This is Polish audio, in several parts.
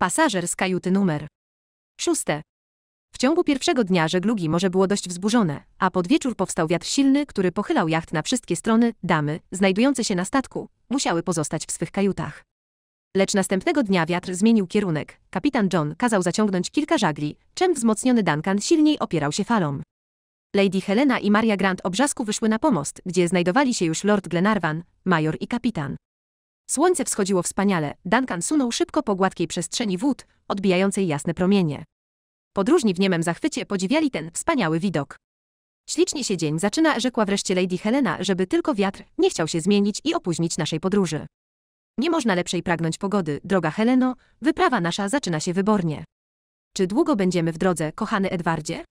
Pasażer z kajuty numer 6. W ciągu pierwszego dnia żeglugi morze było dość wzburzone, a pod wieczór powstał wiatr silny, który pochylał jacht na wszystkie strony, damy, znajdujące się na statku, musiały pozostać w swych kajutach. Lecz następnego dnia wiatr zmienił kierunek, kapitan John kazał zaciągnąć kilka żagli, czym wzmocniony Duncan silniej opierał się falom. Lady Helena i Maria Grant obrzasku wyszły na pomost, gdzie znajdowali się już Lord Glenarvan, major i kapitan. Słońce wschodziło wspaniale, Duncan sunął szybko po gładkiej przestrzeni wód, odbijającej jasne promienie. Podróżni w niemym zachwycie podziwiali ten wspaniały widok. Ślicznie się dzień zaczyna, rzekła wreszcie Lady Helena, żeby tylko wiatr nie chciał się zmienić i opóźnić naszej podróży. Nie można lepszej pragnąć pogody, droga Heleno, wyprawa nasza zaczyna się wybornie. Czy długo będziemy w drodze, kochany Edwardzie?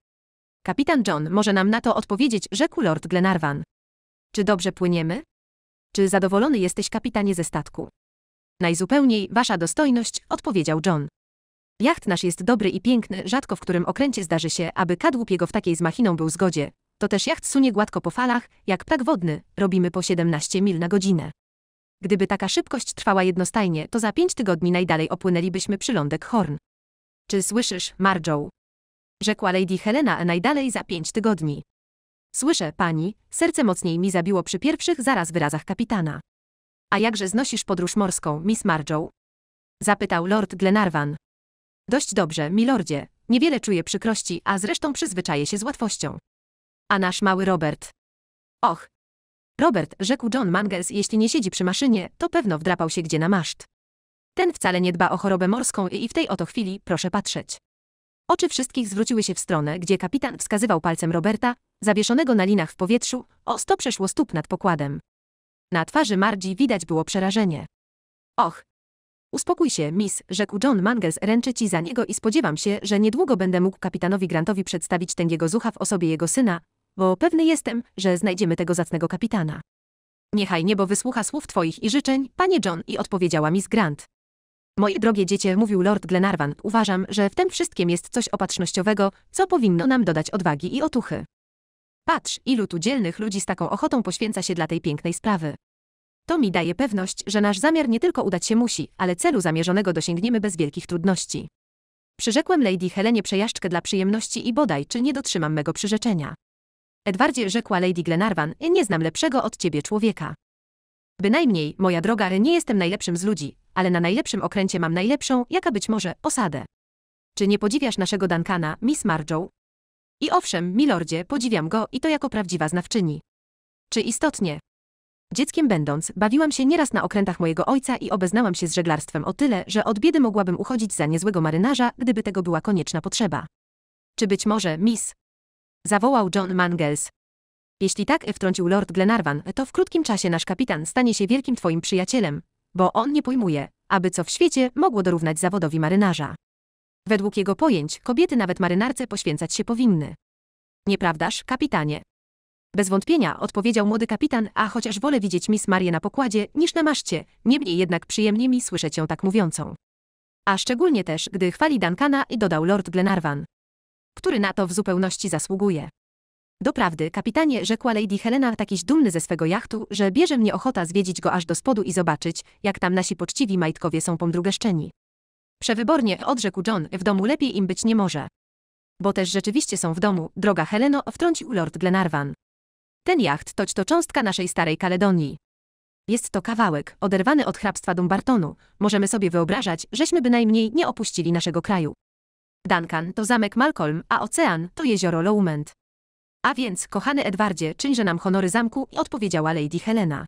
Kapitan John może nam na to odpowiedzieć, rzekł Lord Glenarvan. Czy dobrze płyniemy? Czy zadowolony jesteś kapitanie ze statku? Najzupełniej, wasza dostojność, odpowiedział John. Jacht nasz jest dobry i piękny, rzadko w którym okręcie zdarzy się, aby kadłub jego w takiej z machiną był zgodzie. To też jacht sunie gładko po falach, jak ptak wodny, robimy po 17 mil na godzinę. Gdyby taka szybkość trwała jednostajnie, to za pięć tygodni najdalej opłynęlibyśmy przylądek Horn. Czy słyszysz, Marjo? Rzekła Lady Helena najdalej za pięć tygodni. Słyszę, pani, serce mocniej mi zabiło przy pierwszych zaraz wyrazach kapitana. A jakże znosisz podróż morską, Miss Marjoe? Zapytał Lord Glenarvan. Dość dobrze, milordzie. Niewiele czuję przykrości, a zresztą przyzwyczaję się z łatwością. A nasz mały Robert. Och. Robert, rzekł John Mangles, jeśli nie siedzi przy maszynie, to pewno wdrapał się gdzie na maszt. Ten wcale nie dba o chorobę morską i w tej oto chwili proszę patrzeć. Oczy wszystkich zwróciły się w stronę, gdzie kapitan wskazywał palcem Roberta, zawieszonego na linach w powietrzu, o sto przeszło stóp nad pokładem. Na twarzy Margi widać było przerażenie. Och! Uspokój się, miss, rzekł John Mangles, ręczy ci za niego i spodziewam się, że niedługo będę mógł kapitanowi Grantowi przedstawić tęgiego zucha w osobie jego syna, bo pewny jestem, że znajdziemy tego zacnego kapitana. Niechaj niebo wysłucha słów twoich i życzeń, panie John, i odpowiedziała miss Grant. Moje drogie dziecię, mówił Lord Glenarvan, uważam, że w tym wszystkim jest coś opatrznościowego, co powinno nam dodać odwagi i otuchy. Patrz, ilu tu dzielnych ludzi z taką ochotą poświęca się dla tej pięknej sprawy. To mi daje pewność, że nasz zamiar nie tylko udać się musi, ale celu zamierzonego dosięgniemy bez wielkich trudności. Przyrzekłem Lady Helenie przejażdżkę dla przyjemności i bodaj, czy nie dotrzymam mego przyrzeczenia. Edwardzie, rzekła Lady Glenarvan, nie znam lepszego od ciebie człowieka. Bynajmniej, moja droga, nie jestem najlepszym z ludzi, ale na najlepszym okręcie mam najlepszą, jaka być może, osadę. Czy nie podziwiasz naszego Duncana, Miss Marjo? I owszem, milordzie, podziwiam go i to jako prawdziwa znawczyni. Czy istotnie? Dzieckiem będąc, bawiłam się nieraz na okrętach mojego ojca i obeznałam się z żeglarstwem o tyle, że od biedy mogłabym uchodzić za niezłego marynarza, gdyby tego była konieczna potrzeba. Czy być może, miss? Zawołał John Mangles. Jeśli tak, wtrącił Lord Glenarvan, to w krótkim czasie nasz kapitan stanie się wielkim twoim przyjacielem, bo on nie pojmuje, aby co w świecie mogło dorównać zawodowi marynarza. Według jego pojęć kobiety nawet marynarce poświęcać się powinny. Nieprawdaż, kapitanie? Bez wątpienia, odpowiedział młody kapitan, a chociaż wolę widzieć Miss Marię na pokładzie niż na maszcie, niemniej jednak przyjemnie mi słyszeć ją tak mówiącą. A szczególnie też, gdy chwali Duncana i dodał Lord Glenarvan. Który na to w zupełności zasługuje. Doprawdy, kapitanie, rzekła Lady Helena takiś tak dumny ze swego jachtu, że bierze mnie ochota zwiedzić go aż do spodu i zobaczyć, jak tam nasi poczciwi majtkowie są pomdrugeszczeni. Przewybornie, odrzekł John, w domu lepiej im być nie może. Bo też rzeczywiście są w domu, droga Heleno, wtrącił Lord Glenarvan. Ten jacht toć to cząstka naszej starej Kaledonii. Jest to kawałek, oderwany od hrabstwa Dumbartonu. Możemy sobie wyobrażać, żeśmy bynajmniej nie opuścili naszego kraju. Duncan to zamek Malcolm, a ocean to jezioro Lowment. A więc, kochany Edwardzie, czyńże nam honory zamku, odpowiedziała Lady Helena.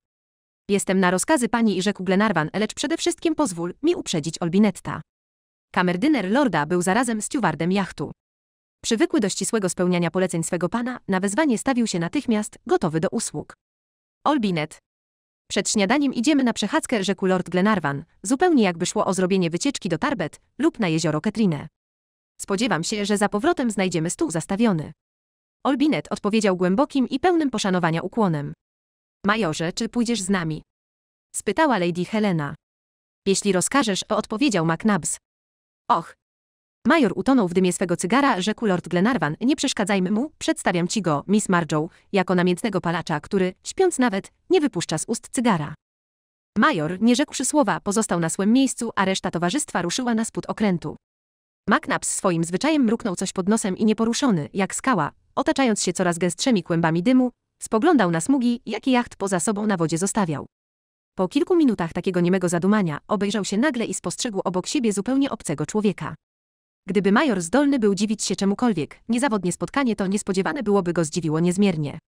Jestem na rozkazy pani, i rzekł Glenarvan, lecz przede wszystkim pozwól mi uprzedzić Olbinetta. Kamerdyner lorda był zarazem stewardem jachtu. Przywykły do ścisłego spełniania poleceń swego pana, na wezwanie stawił się natychmiast, gotowy do usług. Olbinet. Przed śniadaniem idziemy na przechadzkę, rzekł Lord Glenarvan, zupełnie jakby szło o zrobienie wycieczki do Tarbet lub na jezioro Ketrine. Spodziewam się, że za powrotem znajdziemy stół zastawiony. Olbinet odpowiedział głębokim i pełnym poszanowania ukłonem. Majorze, czy pójdziesz z nami? Spytała Lady Helena. Jeśli rozkażesz, odpowiedział McNabbs. Och. Major utonął w dymie swego cygara, rzekł Lord Glenarvan, nie przeszkadzajmy mu, przedstawiam ci go, Miss Marjo, jako namiętnego palacza, który, śpiąc nawet, nie wypuszcza z ust cygara. Major, nie rzekłszy słowa, pozostał na swym miejscu, a reszta towarzystwa ruszyła na spód okrętu. McNabbs swoim zwyczajem mruknął coś pod nosem i nieporuszony, jak skała, otaczając się coraz gęstszymi kłębami dymu, spoglądał na smugi, jakie jacht poza sobą na wodzie zostawiał. Po kilku minutach takiego niemego zadumania obejrzał się nagle i spostrzegł obok siebie zupełnie obcego człowieka. Gdyby major zdolny był dziwić się czemukolwiek, niezawodnie spotkanie to niespodziewane byłoby go zdziwiło niezmiernie.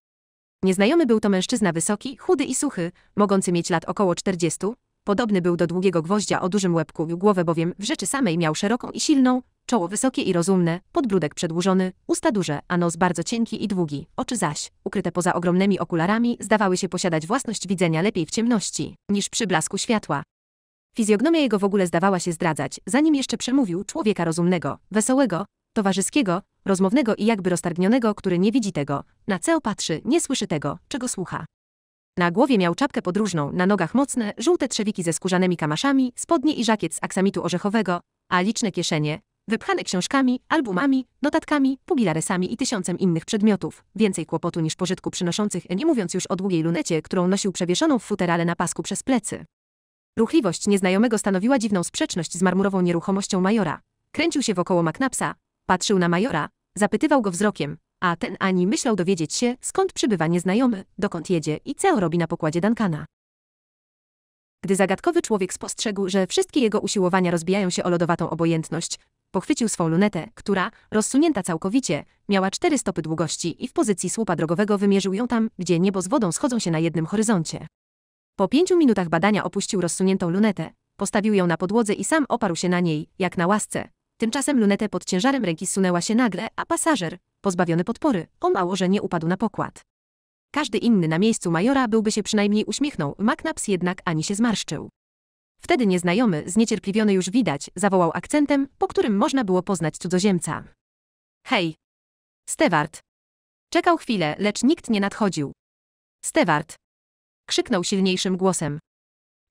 Nieznajomy był to mężczyzna wysoki, chudy i suchy, mogący mieć lat około 40. Podobny był do długiego gwoździa o dużym łebku, głowę bowiem w rzeczy samej miał szeroką i silną, czoło wysokie i rozumne, podbródek przedłużony, usta duże, a nos bardzo cienki i długi, oczy zaś, ukryte poza ogromnymi okularami, zdawały się posiadać własność widzenia lepiej w ciemności, niż przy blasku światła. Fizjognomia jego w ogóle zdawała się zdradzać, zanim jeszcze przemówił człowieka rozumnego, wesołego, towarzyskiego, rozmownego i jakby roztargnionego, który nie widzi tego, na co patrzy, nie słyszy tego, czego słucha. Na głowie miał czapkę podróżną, na nogach mocne, żółte trzewiki ze skórzanymi kamaszami, spodnie i żakiet z aksamitu orzechowego, a liczne kieszenie, Wypchane książkami, albumami, notatkami, pugilaresami i tysiącem innych przedmiotów. Więcej kłopotu niż pożytku przynoszących, nie mówiąc już o długiej lunecie, którą nosił przewieszoną w futerale na pasku przez plecy. Ruchliwość nieznajomego stanowiła dziwną sprzeczność z marmurową nieruchomością Majora. Kręcił się wokoło Macnapsa, patrzył na Majora, zapytywał go wzrokiem, a ten ani myślał dowiedzieć się, skąd przybywa nieznajomy, dokąd jedzie i co robi na pokładzie Duncana. Gdy zagadkowy człowiek spostrzegł, że wszystkie jego usiłowania rozbijają się o lodowatą obojętność, Pochwycił swą lunetę, która, rozsunięta całkowicie, miała cztery stopy długości i w pozycji słupa drogowego wymierzył ją tam, gdzie niebo z wodą schodzą się na jednym horyzoncie. Po pięciu minutach badania opuścił rozsuniętą lunetę, postawił ją na podłodze i sam oparł się na niej, jak na łasce. Tymczasem lunetę pod ciężarem ręki sunęła się nagle, a pasażer, pozbawiony podpory, o mało że nie upadł na pokład. Każdy inny na miejscu majora byłby się przynajmniej uśmiechnął, maknaps jednak ani się zmarszczył. Wtedy nieznajomy, zniecierpliwiony już widać, zawołał akcentem, po którym można było poznać cudzoziemca. Hej! Stewart! Czekał chwilę, lecz nikt nie nadchodził. Stewart! Krzyknął silniejszym głosem.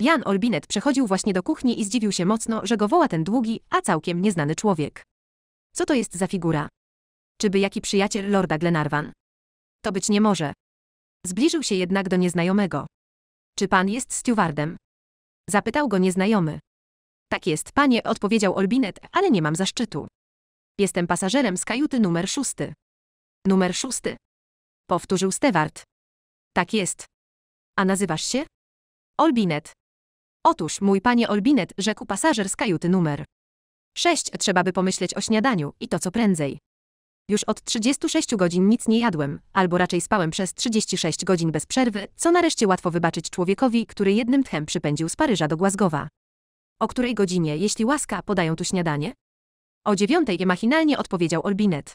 Jan Olbinet przechodził właśnie do kuchni i zdziwił się mocno, że go woła ten długi, a całkiem nieznany człowiek. Co to jest za figura? Czyby jaki przyjaciel lorda Glenarvan? To być nie może. Zbliżył się jednak do nieznajomego. Czy pan jest stewardem? Zapytał go nieznajomy. Tak jest, panie, odpowiedział Olbinet, ale nie mam zaszczytu. Jestem pasażerem z kajuty numer szósty. Numer szósty. Powtórzył Stewart. Tak jest. A nazywasz się? Olbinet. Otóż, mój panie Olbinet, rzekł pasażer z kajuty numer. Sześć, trzeba by pomyśleć o śniadaniu i to co prędzej. Już od 36 godzin nic nie jadłem, albo raczej spałem przez 36 godzin bez przerwy, co nareszcie łatwo wybaczyć człowiekowi, który jednym tchem przypędził z Paryża do Glasgowa. O której godzinie, jeśli łaska, podają tu śniadanie? O dziewiątej je machinalnie odpowiedział Olbinet.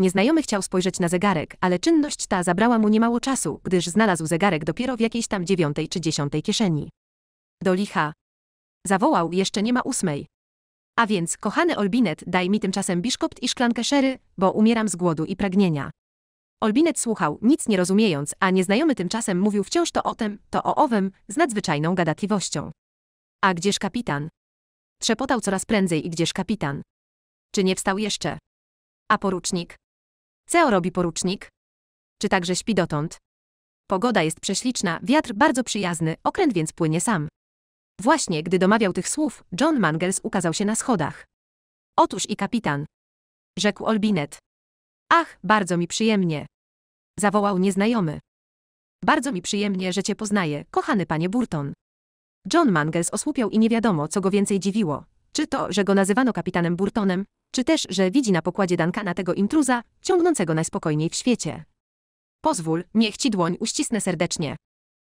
Nieznajomy chciał spojrzeć na zegarek, ale czynność ta zabrała mu niemało czasu, gdyż znalazł zegarek dopiero w jakiejś tam dziewiątej czy dziesiątej kieszeni. Do licha. Zawołał, jeszcze nie ma ósmej. A więc, kochany Olbinet, daj mi tymczasem biszkopt i szklankę sherry, bo umieram z głodu i pragnienia. Olbinet słuchał, nic nie rozumiejąc, a nieznajomy tymczasem mówił wciąż to o tem, to o owym, z nadzwyczajną gadatliwością. A gdzież kapitan? Trzepotał coraz prędzej i gdzież kapitan? Czy nie wstał jeszcze? A porucznik? Co robi porucznik? Czy także śpi dotąd? Pogoda jest prześliczna, wiatr bardzo przyjazny, okręt więc płynie sam. Właśnie gdy domawiał tych słów, John Mangles ukazał się na schodach. Otóż i kapitan. Rzekł Olbinet. Ach, bardzo mi przyjemnie. Zawołał nieznajomy. Bardzo mi przyjemnie, że cię poznaję, kochany panie Burton. John Mangles osłupiał i nie wiadomo, co go więcej dziwiło. Czy to, że go nazywano kapitanem Burtonem, czy też, że widzi na pokładzie Duncana tego intruza, ciągnącego najspokojniej w świecie. Pozwól, niech ci dłoń uścisnę serdecznie.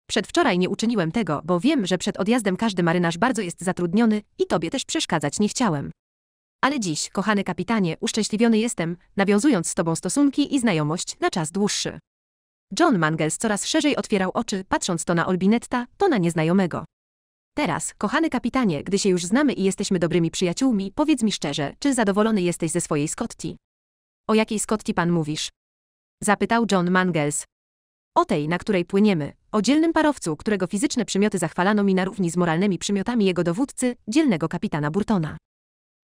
Przedwczoraj nie uczyniłem tego, bo wiem, że przed odjazdem każdy marynarz bardzo jest zatrudniony i tobie też przeszkadzać nie chciałem. Ale dziś, kochany kapitanie, uszczęśliwiony jestem, nawiązując z tobą stosunki i znajomość na czas dłuższy. John Mangles coraz szerzej otwierał oczy, patrząc to na Olbinetta, to na nieznajomego. Teraz, kochany kapitanie, gdy się już znamy i jesteśmy dobrymi przyjaciółmi, powiedz mi szczerze, czy zadowolony jesteś ze swojej Scotti? O jakiej Scotti pan mówisz? Zapytał John Mangles. O tej, na której płyniemy, o dzielnym parowcu, którego fizyczne przymioty zachwalano mi na równi z moralnymi przymiotami jego dowódcy, dzielnego kapitana Burtona.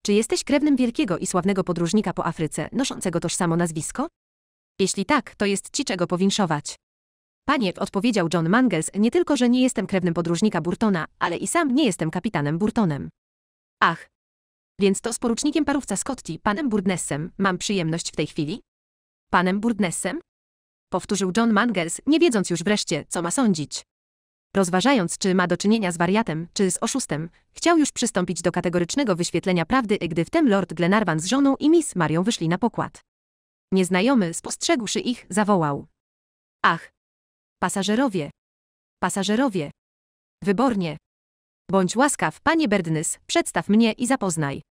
Czy jesteś krewnym wielkiego i sławnego podróżnika po Afryce, noszącego toż samo nazwisko? Jeśli tak, to jest ci czego powinszować. Panie, odpowiedział John Mangles, nie tylko, że nie jestem krewnym podróżnika Burtona, ale i sam nie jestem kapitanem Burtonem. Ach. Więc to z porucznikiem parówca Scotti, panem Burdnessem, mam przyjemność w tej chwili? Panem Burdnessem? powtórzył John Mangles, nie wiedząc już wreszcie, co ma sądzić. Rozważając, czy ma do czynienia z wariatem, czy z oszustem, chciał już przystąpić do kategorycznego wyświetlenia prawdy, gdy wtem Lord Glenarvan z żoną i Miss Marią wyszli na pokład. Nieznajomy, spostrzegłszy ich, zawołał. Ach! Pasażerowie! Pasażerowie! Wybornie! Bądź łaskaw, panie Berdnys, przedstaw mnie i zapoznaj.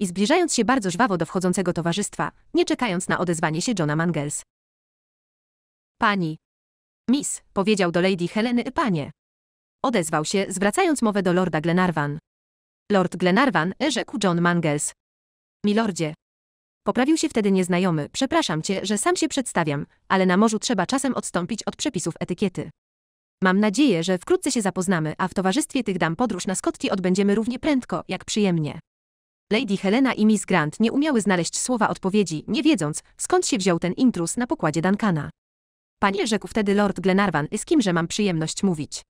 I zbliżając się bardzo żwawo do wchodzącego towarzystwa, nie czekając na odezwanie się Johna Mangels, Pani. Miss, powiedział do Lady Heleny panie. Odezwał się, zwracając mowę do Lorda Glenarvan. Lord Glenarvan, rzekł John Mangles. Milordzie. Poprawił się wtedy nieznajomy, przepraszam cię, że sam się przedstawiam, ale na morzu trzeba czasem odstąpić od przepisów etykiety. Mam nadzieję, że wkrótce się zapoznamy, a w towarzystwie tych dam podróż na Skotki odbędziemy równie prędko, jak przyjemnie. Lady Helena i Miss Grant nie umiały znaleźć słowa odpowiedzi, nie wiedząc, skąd się wziął ten intrus na pokładzie Duncana. Panie rzekł wtedy Lord Glenarvan, z kimże mam przyjemność mówić.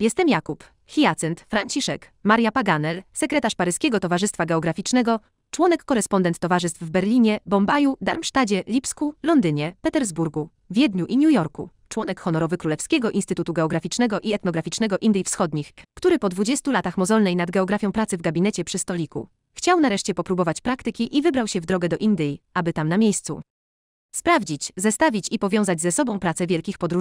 Jestem Jakub, Hiacynt, Franciszek, Maria Paganel, sekretarz Paryskiego Towarzystwa Geograficznego, członek korespondent towarzystw w Berlinie, Bombaju, Darmstadzie, Lipsku, Londynie, Petersburgu, Wiedniu i New Jorku, członek honorowy Królewskiego Instytutu Geograficznego i Etnograficznego Indii Wschodnich, który po 20 latach mozolnej nad geografią pracy w gabinecie przy stoliku, chciał nareszcie popróbować praktyki i wybrał się w drogę do Indii, aby tam na miejscu Sprawdzić, zestawić i powiązać ze sobą pracę wielkich podróżników.